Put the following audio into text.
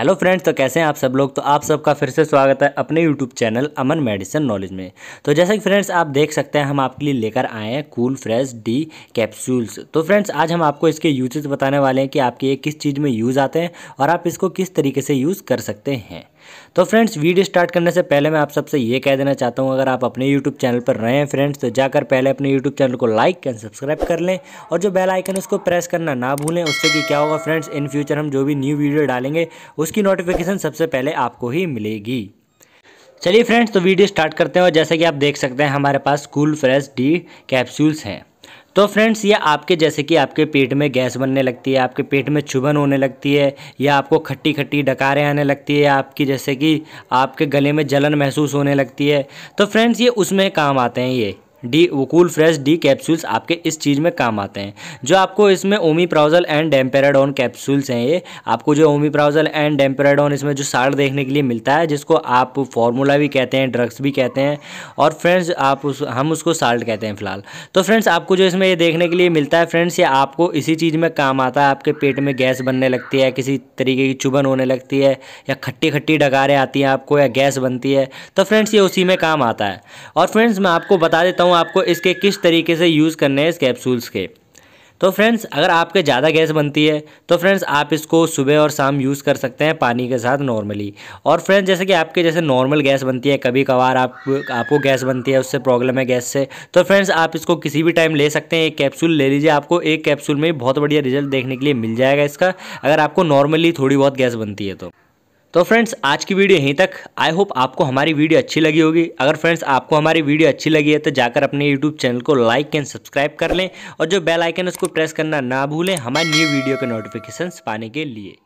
hello friends तो कैसे हैं आप सब लोग तो आप सबका फिर से स्वागत है अपने YouTube channel Aman medicine knowledge में तो जैसा कि फ्रेंड्स आप देख सकते हैं हम आपके लिए लेकर आए हैं कूल फ्रेश डी कैप्सूल्स तो फ्रेंड्स आज हम आपको इसके यूजेस बताने वाले हैं कि आपके ये किस चीज़ में यूज़ आते हैं और आप इसको किस तरीके से यूज़ कर सकते हैं तो फ्रेंड्स वीडियो स्टार्ट करने से पहले मैं आप सबसे ये कह देना चाहता हूँ अगर आप अपने यूट्यूब चैनल पर रहे हैं फ्रेंड्स तो जाकर पहले अपने यूट्यूब चैनल को लाइक एंड सब्सक्राइब कर लें और जो बेल आइकन उसको प्रेस करना ना भूलें उससे कि क्या होगा फ्रेंड्स इन फ्यूचर हम जो भी न्यू वीडियो डालेंगे उस उसकी नोटिफिकेशन सबसे पहले आपको ही मिलेगी चलिए फ्रेंड्स तो वीडियो स्टार्ट करते हैं और जैसे कि आप देख सकते हैं हमारे पास कूल फ्रेश डी कैप्सूल्स हैं तो फ्रेंड्स ये आपके जैसे कि आपके पेट में गैस बनने लगती है आपके पेट में चुभन होने लगती है या आपको खट्टी खट्टी डकारें आने लगती है या आपकी जैसे कि आपके गले में जलन महसूस होने लगती है तो फ्रेंड्स ये उसमें काम आते हैं ये डी वकूल फ्रेश डी कैप्सूल्स आपके इस चीज़ में काम आते हैं जो आपको इसमें ओमी प्राउजल एंड डेम्पेराडोन कैप्सूल्स हैं ये आपको जो ओमी प्राउजल एंड डेम्पेराडोन इसमें जो सार देखने के लिए मिलता है जिसको आप फार्मूला भी कहते हैं ड्रग्स भी कहते हैं और फ्रेंड्स आप उस हम उसको साल्ट कहते हैं फिलहाल तो फ्रेंड्स आपको जो इसमें ये देखने के लिए मिलता है फ्रेंड्स ये आपको इसी चीज़ में काम आता है आपके पेट में गैस बनने लगती है किसी तरीके की चुभन होने लगती है या खट्टी खट्टी डकारें आती हैं आपको या गैस बनती है तो फ्रेंड्स ये उसी में काम आता है और फ्रेंड्स मैं आपको बता देता हूँ हूँ आपको इसके किस तरीके से यूज़ करने हैं इस कैप्सूल्स के तो फ्रेंड्स अगर आपके ज़्यादा गैस बनती है तो फ्रेंड्स आप इसको सुबह और शाम यूज़ कर सकते हैं पानी के साथ नॉर्मली और फ्रेंड्स जैसे कि आपके जैसे नॉर्मल गैस बनती है कभी कभार आप आपको गैस बनती है उससे प्रॉब्लम है गैस से तो फ्रेंड्स आप इसको किसी भी टाइम ले सकते हैं एक कैप्सूल ले लीजिए आपको एक कैप्सूल में बहुत बढ़िया रिजल्ट देखने के लिए मिल जाएगा इसका अगर आपको नॉर्मली थोड़ी बहुत गैस बनती है तो तो फ्रेंड्स आज की वीडियो यहीं तक आई होप आपको हमारी वीडियो अच्छी लगी होगी अगर फ्रेंड्स आपको हमारी वीडियो अच्छी लगी है तो जाकर अपने यूट्यूब चैनल को लाइक एंड सब्सक्राइब कर लें और जो बेल आइकन है उसको प्रेस करना ना भूलें हमारी न्यू वीडियो के नोटिफिकेशंस पाने के लिए